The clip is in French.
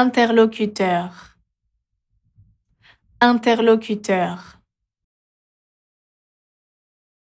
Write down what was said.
interlocuteur, interlocuteur.